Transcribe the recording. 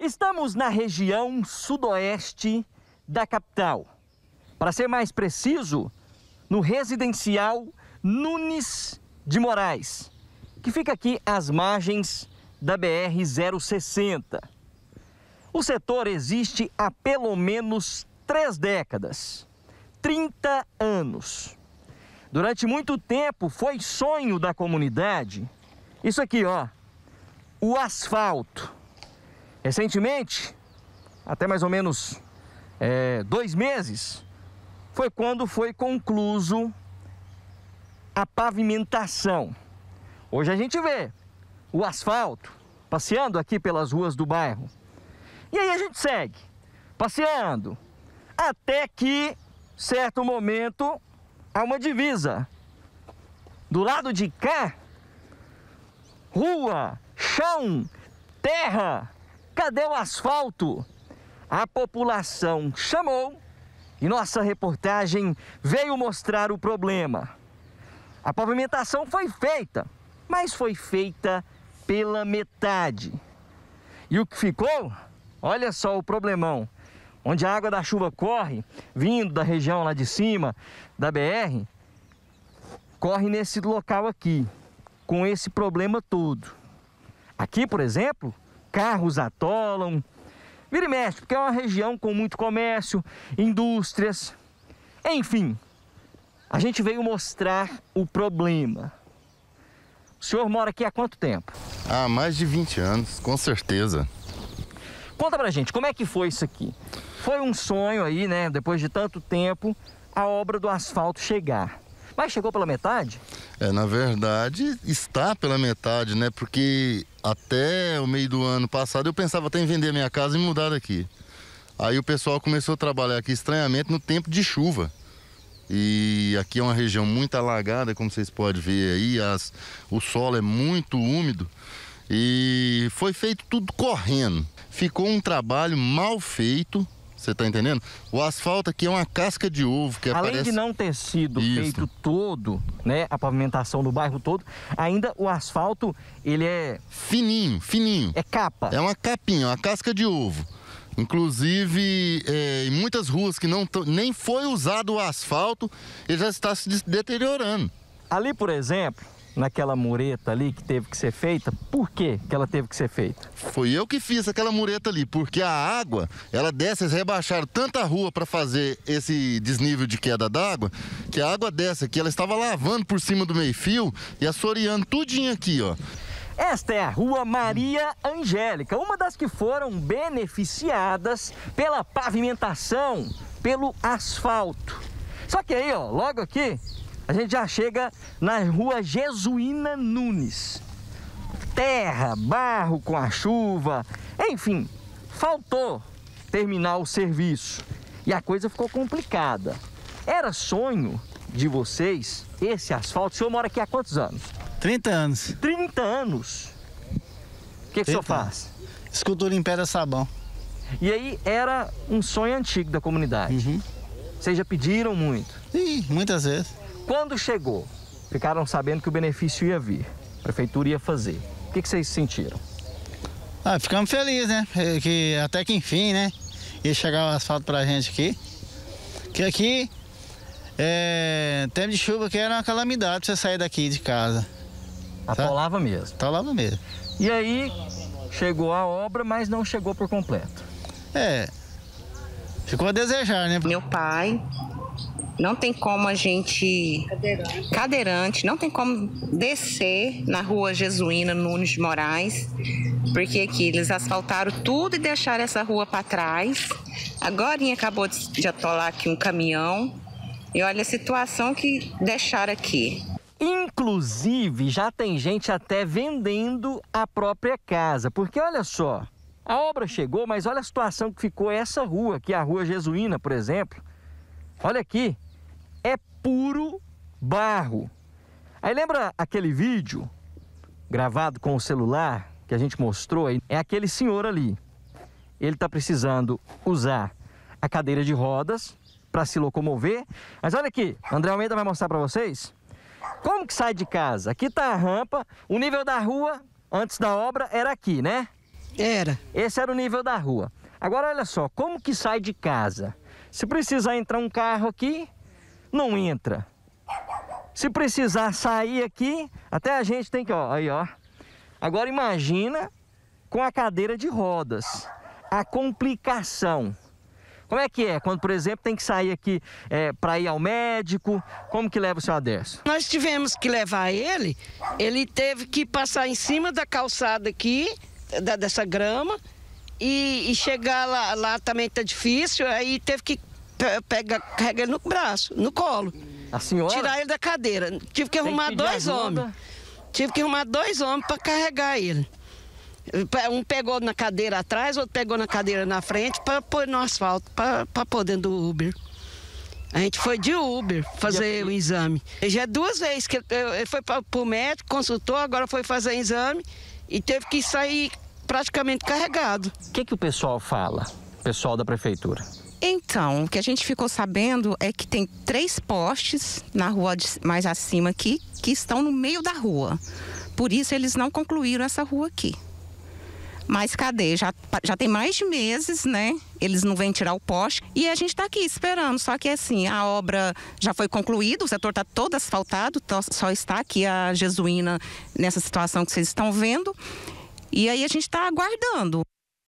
Estamos na região sudoeste da capital. Para ser mais preciso, no residencial Nunes de Moraes, que fica aqui às margens da BR-060. O setor existe há pelo menos três décadas 30 anos. Durante muito tempo foi sonho da comunidade isso aqui, ó, o asfalto. Recentemente, até mais ou menos é, dois meses, foi quando foi concluído a pavimentação. Hoje a gente vê o asfalto passeando aqui pelas ruas do bairro. E aí a gente segue passeando até que, certo momento, há uma divisa. Do lado de cá, rua, chão, terra, Cadê o asfalto? A população chamou e nossa reportagem veio mostrar o problema. A pavimentação foi feita, mas foi feita pela metade. E o que ficou? Olha só o problemão. Onde a água da chuva corre, vindo da região lá de cima, da BR, corre nesse local aqui, com esse problema todo. Aqui, por exemplo, carros atolam. Vira e mexe, porque é uma região com muito comércio, indústrias. Enfim, a gente veio mostrar o problema. O senhor mora aqui há quanto tempo? Há mais de 20 anos, com certeza. Conta pra gente, como é que foi isso aqui? Foi um sonho aí, né, depois de tanto tempo, a obra do asfalto chegar. Mas chegou pela metade? É, na verdade, está pela metade, né? Porque até o meio do ano passado eu pensava até em vender a minha casa e mudar daqui. Aí o pessoal começou a trabalhar aqui estranhamente no tempo de chuva. E aqui é uma região muito alagada, como vocês podem ver aí, as, o solo é muito úmido e foi feito tudo correndo. Ficou um trabalho mal feito, você está entendendo? O asfalto aqui é uma casca de ovo que Além aparece... de não ter sido Isso. feito todo, né, a pavimentação do bairro todo, ainda o asfalto, ele é... Fininho, fininho. É capa. É uma capinha, uma casca de ovo. Inclusive, é, em muitas ruas que não nem foi usado o asfalto, ele já está se deteriorando. Ali, por exemplo, naquela mureta ali que teve que ser feita. Por que ela teve que ser feita? Foi eu que fiz aquela mureta ali, porque a água, ela desce, eles rebaixaram tanta rua para fazer esse desnível de queda d'água, que a água desce aqui, ela estava lavando por cima do meio-fio e assoreando tudinho aqui, ó. Esta é a Rua Maria Angélica, uma das que foram beneficiadas pela pavimentação, pelo asfalto. Só que aí, ó, logo aqui, a gente já chega na rua Jesuína Nunes. Terra, barro com a chuva, enfim, faltou terminar o serviço e a coisa ficou complicada. Era sonho de vocês esse asfalto? O senhor mora aqui há quantos anos? 30 anos. 30 anos? O que, que o senhor faz? Escultura em pedra sabão. E aí era um sonho antigo da comunidade. Uhum. Vocês já pediram muito? Sim, muitas vezes. Quando chegou, ficaram sabendo que o benefício ia vir, a prefeitura ia fazer. O que, que vocês sentiram? Ah, ficamos felizes, né? É que até que enfim, né? Ia chegar o asfalto pra gente aqui. Que aqui, é, tempo de chuva que era uma calamidade pra você sair daqui de casa. Atolava tá, tá? mesmo? Atolava tá mesmo. E aí, chegou a obra, mas não chegou por completo. É, ficou a desejar, né? Meu pai não tem como a gente. Cadeirante. Cadeirante, não tem como descer na rua Jesuína Nunes de Moraes, porque aqui eles asfaltaram tudo e deixaram essa rua para trás. Agora acabou de atolar aqui um caminhão. E olha a situação que deixaram aqui. Inclusive, já tem gente até vendendo a própria casa, porque olha só, a obra chegou, mas olha a situação que ficou essa rua aqui, a Rua Jesuína, por exemplo. Olha aqui, é puro barro. Aí lembra aquele vídeo gravado com o celular que a gente mostrou aí? É aquele senhor ali. Ele está precisando usar a cadeira de rodas para se locomover. Mas olha aqui, André Almeida vai mostrar para vocês como que sai de casa. Aqui está a rampa, o nível da rua antes da obra era aqui, né? Era. Esse era o nível da rua. Agora olha só, como que sai de casa? Se precisar entrar um carro aqui, não entra. Se precisar sair aqui, até a gente tem que, ó, aí ó. Agora imagina com a cadeira de rodas, a complicação. Como é que é? Quando, por exemplo, tem que sair aqui é, para ir ao médico, como que leva o seu Aderson? Nós tivemos que levar ele, ele teve que passar em cima da calçada aqui, da, dessa grama, e, e chegar lá, lá também tá difícil, aí teve que pega, carrega ele no braço, no colo. A senhora? Tirar ele da cadeira. Tive que arrumar que dois ajuda. homens. Tive que arrumar dois homens para carregar ele. Um pegou na cadeira atrás, outro pegou na cadeira na frente para pôr no asfalto, para pôr dentro do Uber. A gente foi de Uber fazer o exame. Já é duas vezes que ele foi para o médico, consultou, agora foi fazer exame e teve que sair praticamente carregado. O que, que o pessoal fala, pessoal da prefeitura? Então, o que a gente ficou sabendo é que tem três postes na rua mais acima aqui que estão no meio da rua. Por isso eles não concluíram essa rua aqui. Mas cadê? Já, já tem mais de meses, né? Eles não vêm tirar o poste. E a gente está aqui esperando. Só que assim, a obra já foi concluída, o setor está todo asfaltado, só está aqui a Jesuína nessa situação que vocês estão vendo. E aí a gente está aguardando.